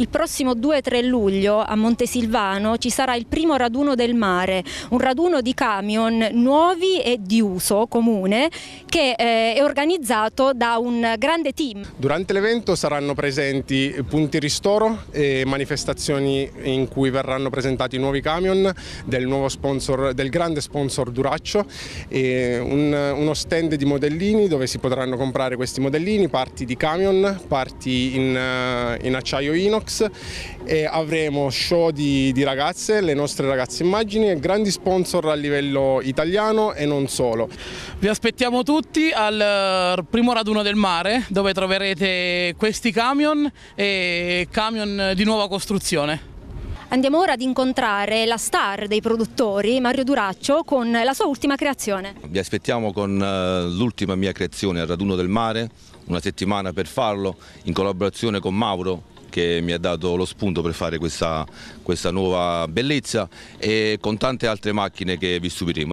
Il prossimo 2-3 luglio a Montesilvano ci sarà il primo raduno del mare, un raduno di camion nuovi e di uso comune che eh, è organizzato da un grande team. Durante l'evento saranno presenti punti ristoro e manifestazioni in cui verranno presentati nuovi camion del, nuovo sponsor, del grande sponsor Duraccio e un, uno stand di modellini dove si potranno comprare questi modellini, parti di camion, parti in, eh, in acciaio inox e avremo show di, di ragazze, le nostre ragazze immagini e grandi sponsor a livello italiano e non solo. Vi aspettiamo tutti al eh, primo raduno del mare dove troverete questi camion e camion di nuova costruzione. Andiamo ora ad incontrare la star dei produttori, Mario Duraccio, con la sua ultima creazione. Vi aspettiamo con eh, l'ultima mia creazione, al Raduno del Mare, una settimana per farlo, in collaborazione con Mauro, che mi ha dato lo spunto per fare questa, questa nuova bellezza e con tante altre macchine che vi stupiremo.